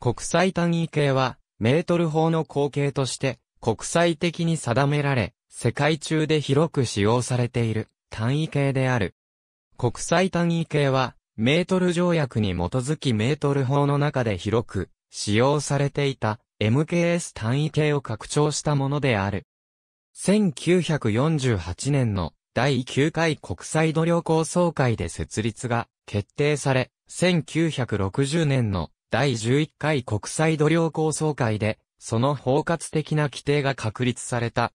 国際単位系は、メートル法の後継として、国際的に定められ、世界中で広く使用されている単位系である。国際単位系は、メートル条約に基づきメートル法の中で広く使用されていた MKS 単位系を拡張したものである。1948年の第9回国際努力交渉会で設立が決定され、1960年の第11回国際度量構想会で、その包括的な規定が確立された。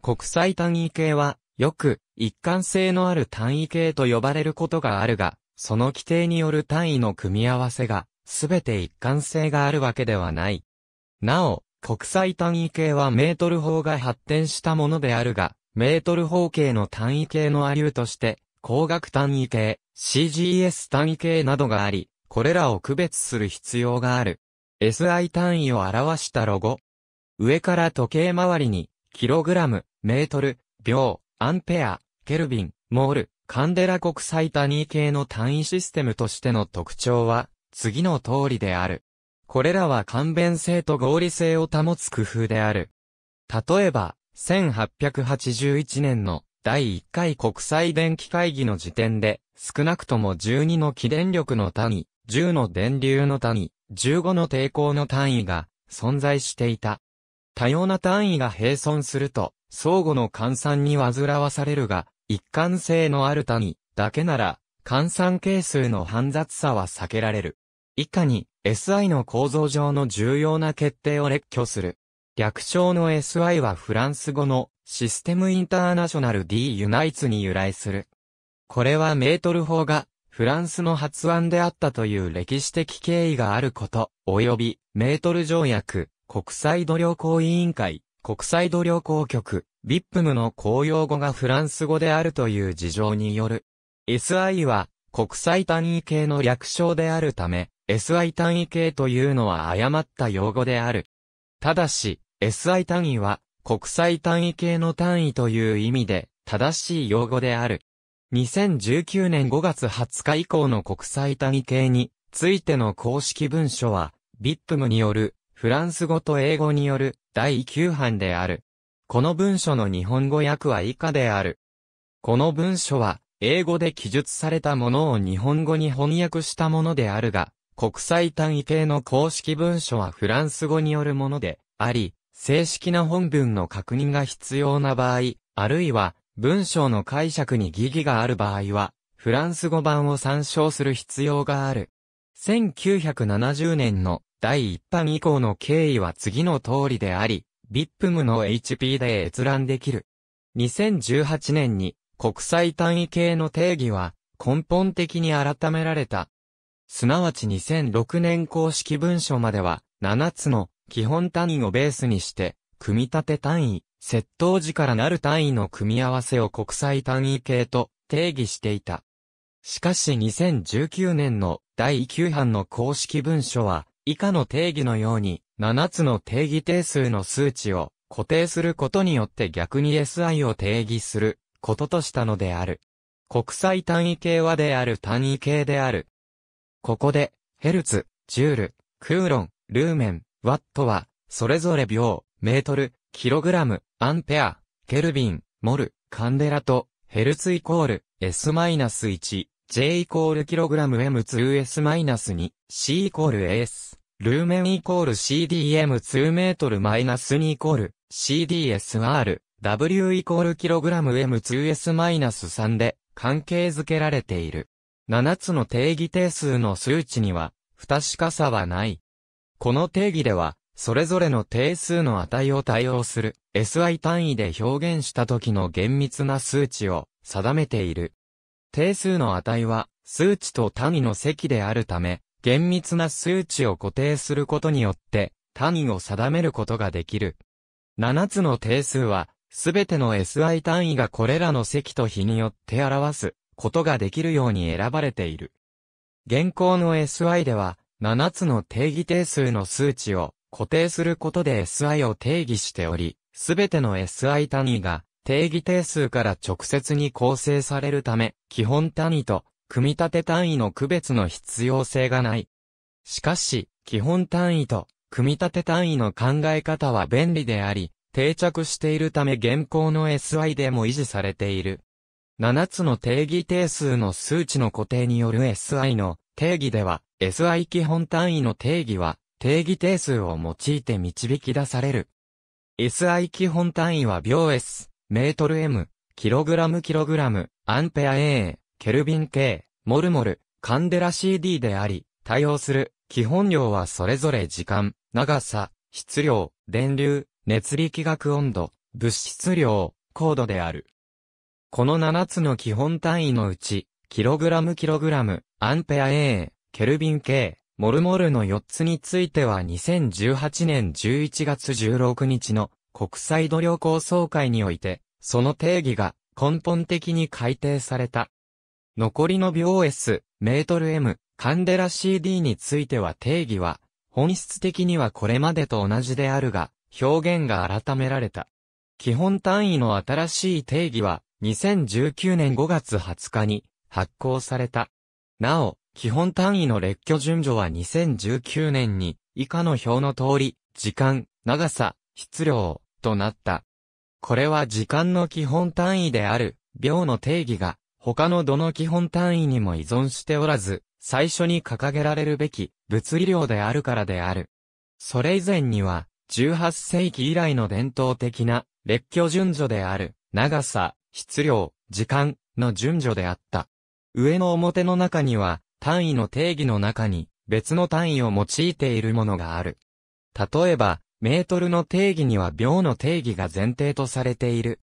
国際単位系は、よく、一貫性のある単位系と呼ばれることがあるが、その規定による単位の組み合わせが、すべて一貫性があるわけではない。なお、国際単位系はメートル法が発展したものであるが、メートル法系の単位系のューとして、工学単位系、CGS 単位系などがあり、これらを区別する必要がある。SI 単位を表したロゴ。上から時計回りに、キログラム、メートル、秒、アンペア、ケルビン、モール、カンデラ国際単位系の単位システムとしての特徴は、次の通りである。これらは簡便性と合理性を保つ工夫である。例えば、1881年の第1回国際電気会議の時点で、少なくとも12の起電力の単位、10の電流の単位、15の抵抗の単位が存在していた。多様な単位が並存すると、相互の換算に煩わされるが、一貫性のある単位だけなら、換算係数の煩雑さは避けられる。以下に、SI の構造上の重要な決定を列挙する。略称の SI はフランス語のシステムインターナショナル D ユナイツに由来する。これはメートル法がフランスの発案であったという歴史的経緯があること、及び、メートル条約、国際度旅行委員会、国際度旅行局、ビップムの公用語がフランス語であるという事情による。SI は、国際単位系の略称であるため、SI 単位系というのは誤った用語である。ただし、SI 単位は、国際単位系の単位という意味で、正しい用語である。2019年5月20日以降の国際単位系についての公式文書は、ビ i p ムによる、フランス語と英語による第9版である。この文書の日本語訳は以下である。この文書は、英語で記述されたものを日本語に翻訳したものであるが、国際単位系の公式文書はフランス語によるものであり、正式な本文の確認が必要な場合、あるいは文章の解釈に疑義がある場合は、フランス語版を参照する必要がある。1970年の第一版以降の経緯は次の通りであり、v i p m の HP で閲覧できる。2018年に国際単位系の定義は根本的に改められた。すなわち2006年公式文書までは7つの基本単位をベースにして、組み立て単位、窃盗時からなる単位の組み合わせを国際単位系と定義していた。しかし2019年の第9版の公式文書は、以下の定義のように、7つの定義定数の数値を固定することによって逆に SI を定義することとしたのである。国際単位系はである単位系である。ここで、ヘルツ、ジュール、クーロン、ルーメン、ワットは、それぞれ秒、メートル、キログラム、アンペア、ケルビン、モル、カンデラと、ヘルツイコール、S-1、J イコールキログラム M2S-2、C イコール AS、ルーメンイコール CDM2 メートルマイナス2イコール、CDSR、W イコールキログラム M2S-3 で、関係づけられている。7つの定義定数の数値には、不確かさはない。この定義では、それぞれの定数の値を対応する SI 単位で表現した時の厳密な数値を定めている。定数の値は数値と単位の積であるため、厳密な数値を固定することによって単位を定めることができる。7つの定数は、すべての SI 単位がこれらの積と比によって表すことができるように選ばれている。現行の SI では、7つの定義定数の数値を固定することで SI を定義しており、すべての SI 単位が定義定数から直接に構成されるため、基本単位と組み立て単位の区別の必要性がない。しかし、基本単位と組み立て単位の考え方は便利であり、定着しているため現行の SI でも維持されている。7つの定義定数の数値の固定による SI の定義では、SI 基本単位の定義は定義定数を用いて導き出される。SI 基本単位は秒 S、メートル M、キログラムキログラム、アンペア A、ケルビン K、モルモル、カンデラ CD であり、対応する基本量はそれぞれ時間、長さ、質量、電流、熱力学温度、物質量、高度である。この7つの基本単位のうち、キログラムキログラム、アンペア A、ケルビン K、モルモルの4つについては2018年11月16日の国際度量構想会において、その定義が根本的に改定された。残りの秒 S、メートル M、カンデラ CD については定義は、本質的にはこれまでと同じであるが、表現が改められた。基本単位の新しい定義は、2019年5月20日に発行された。なお、基本単位の列挙順序は2019年に以下の表の通り、時間、長さ、質量となった。これは時間の基本単位である秒の定義が他のどの基本単位にも依存しておらず、最初に掲げられるべき物理量であるからである。それ以前には18世紀以来の伝統的な列挙順序である長さ、質量、時間の順序であった。上の表の中には単位の定義の中に別の単位を用いているものがある。例えば、メートルの定義には秒の定義が前提とされている。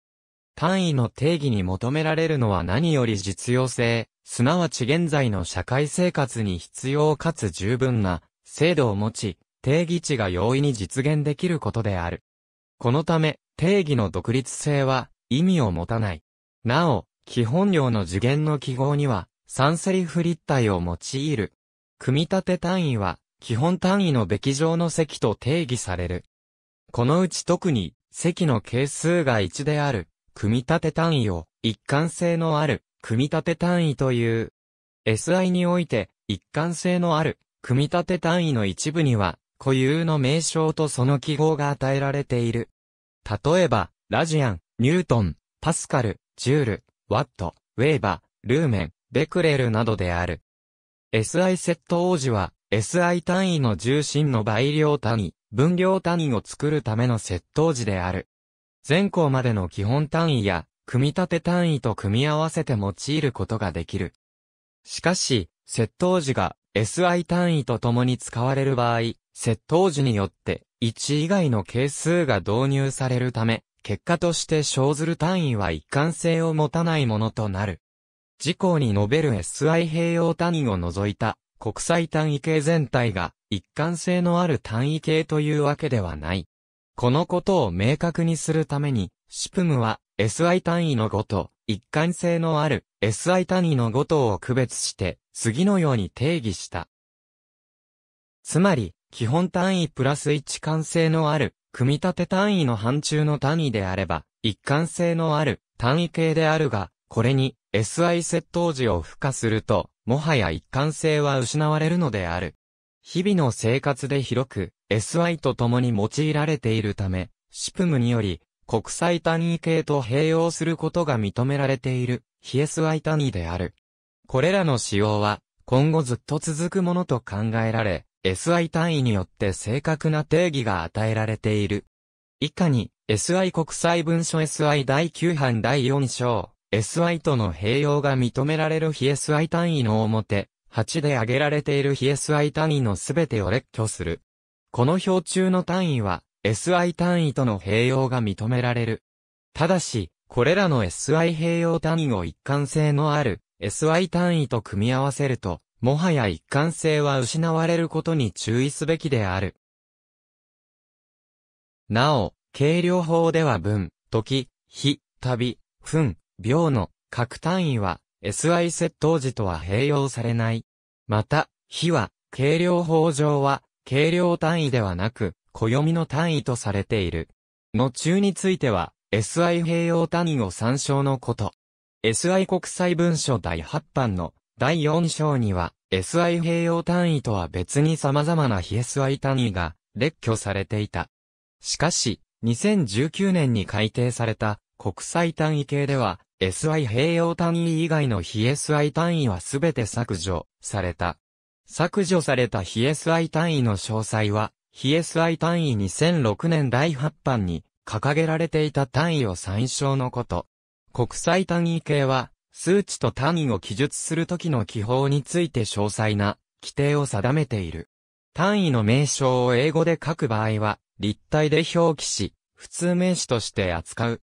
単位の定義に求められるのは何より実用性、すなわち現在の社会生活に必要かつ十分な制度を持ち、定義値が容易に実現できることである。このため、定義の独立性は意味を持たない。なお、基本量の次元の記号には三セリフ立体を用いる。組み立て単位は、基本単位のべき上の積と定義される。このうち特に、積の係数が1である、組み立て単位を、一貫性のある、組み立て単位という。SI において、一貫性のある、組み立て単位の一部には、固有の名称とその記号が与えられている。例えば、ラジアン、ニュートン、パスカル、ジュール、ワット、ウェーバ、ルーメン、ベクレルなどである。SI セット王子は、SI 単位の重心の倍量単位、分量単位を作るためのセット王子である。全項までの基本単位や、組み立て単位と組み合わせて用いることができる。しかし、セット王子が SI 単位と共に使われる場合、セット王子によって1以外の係数が導入されるため、結果として生ずる単位は一貫性を持たないものとなる。事項に述べる SI 併用単位を除いた国際単位系全体が一貫性のある単位系というわけではない。このことを明確にするために、シプムは SI 単位のごと一貫性のある SI 単位のごとを区別して次のように定義した。つまり、基本単位プラス一貫性のある組み立て単位の範疇の単位であれば、一貫性のある単位系であるが、これに SI 窃盗時を付加すると、もはや一貫性は失われるのである。日々の生活で広く SI と共に用いられているため、シプムにより国際単位系と併用することが認められている非 SI 単位である。これらの使用は今後ずっと続くものと考えられ、SI 単位によって正確な定義が与えられている。以下に SI 国際文書 SI 第9版第4章。SI との併用が認められる非 SI 単位の表、8で挙げられている非 SI 単位のすべてを列挙する。この表中の単位は、SI 単位との併用が認められる。ただし、これらの SI 併用単位を一貫性のある SI 単位と組み合わせると、もはや一貫性は失われることに注意すべきである。なお、計量法では分、時、日、旅、分、秒の各単位は SI 窃盗時とは併用されない。また、比は、計量法上は、計量単位ではなく、暦の単位とされている。の中については、SI 併用単位を参照のこと。SI 国際文書第8版の第4章には、SI 併用単位とは別に様々な非 SI 単位が列挙されていた。しかし、2019年に改定された国際単位系では、SI 併用単位以外の非 SI 単位はすべて削除された。削除された非 SI 単位の詳細は、非 SI 単位2006年第8版に掲げられていた単位を参照のこと。国際単位系は、数値と単位を記述するときの記法について詳細な規定を定めている。単位の名称を英語で書く場合は、立体で表記し、普通名詞として扱う。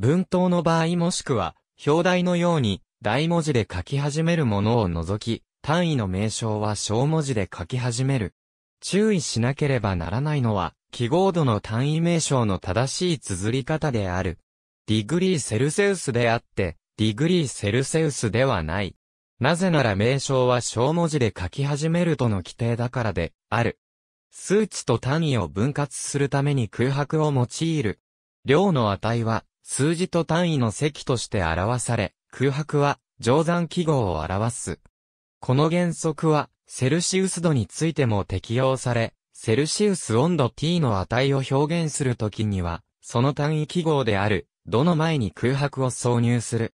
文頭の場合もしくは、表題のように、大文字で書き始めるものを除き、単位の名称は小文字で書き始める。注意しなければならないのは、記号度の単位名称の正しい綴り方である。ディグリーセルセウスであって、ディグリーセルセウスではない。なぜなら名称は小文字で書き始めるとの規定だからで、ある。数値と単位を分割するために空白を用いる。量の値は、数字と単位の積として表され、空白は乗算記号を表す。この原則は、セルシウス度についても適用され、セルシウス温度 t の値を表現するときには、その単位記号である、度の前に空白を挿入する。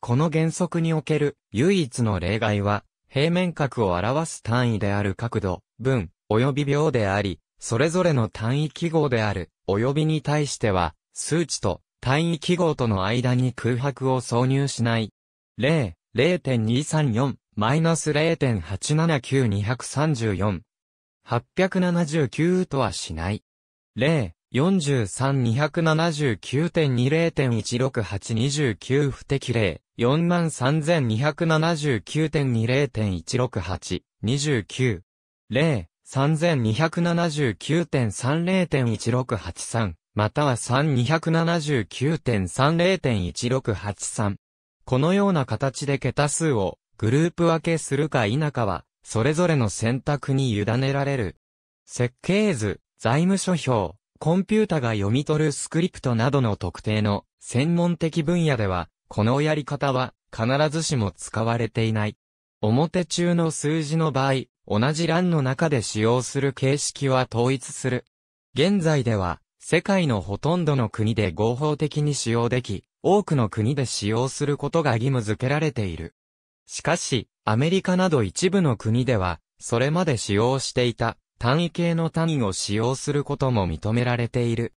この原則における唯一の例外は、平面角を表す単位である角度、分、及び秒であり、それぞれの単位記号である、及びに対しては、数値と単位記号との間に空白を挿入しない。例、0.234、0.879234。879とはしない。例、43279.20.16829不適例、43279.20.16829。例、3 2 7 9 3 0 1 6 8 3 1または3279.30.1683。このような形で桁数をグループ分けするか否かは、それぞれの選択に委ねられる。設計図、財務諸表、コンピュータが読み取るスクリプトなどの特定の専門的分野では、このやり方は必ずしも使われていない。表中の数字の場合、同じ欄の中で使用する形式は統一する。現在では、世界のほとんどの国で合法的に使用でき、多くの国で使用することが義務付けられている。しかし、アメリカなど一部の国では、それまで使用していた単位系の単位を使用することも認められている。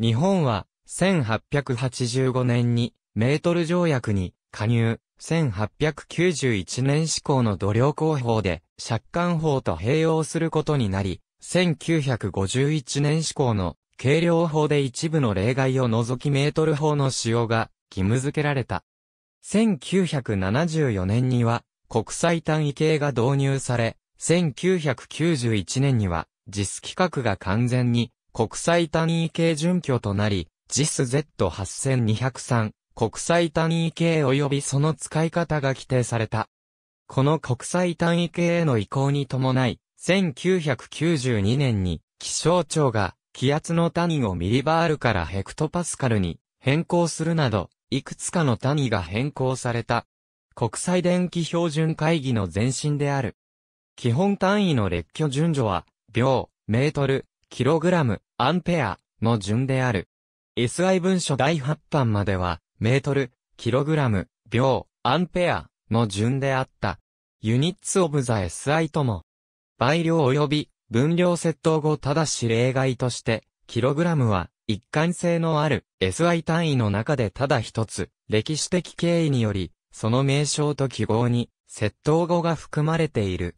日本は、1885年に、メートル条約に加入、1891年施行の土量工法で、借款法と併用することになり、1951年施行の軽量法で一部の例外を除きメートル法の使用が義務付けられた。1974年には国際単位計が導入され、1991年には JIS 規格が完全に国際単位計準拠となり、JISZ8203 国際単位計及びその使い方が規定された。この国際単位計への移行に伴い、1992年に気象庁が気圧の単位をミリバールからヘクトパスカルに変更するなど、いくつかの単位が変更された。国際電気標準会議の前身である。基本単位の列挙順序は、秒、メートル、キログラム、アンペアの順である。SI 文書第8版までは、メートル、キログラム、秒、アンペアの順であった。ユニッツオブザ SI とも、倍量及び分量窃盗後ただし例外として、キログラムは一貫性のある SI 単位の中でただ一つ、歴史的経緯により、その名称と記号に、窃盗語が含まれている。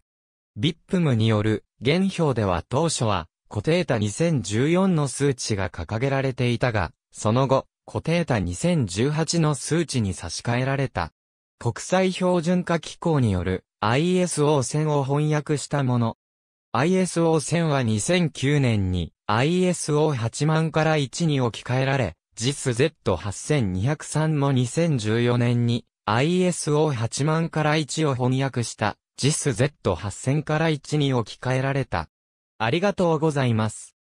ビップムによる、現表では当初は、固定ー2014の数値が掲げられていたが、その後、固定ー2018の数値に差し替えられた。国際標準化機構による i s o 線を翻訳したもの、ISO1000 は2009年に ISO8 万から1に置き換えられ、JIS Z8203 も2014年に ISO8 万から1を翻訳した JIS Z8000 から1に置き換えられた。ありがとうございます。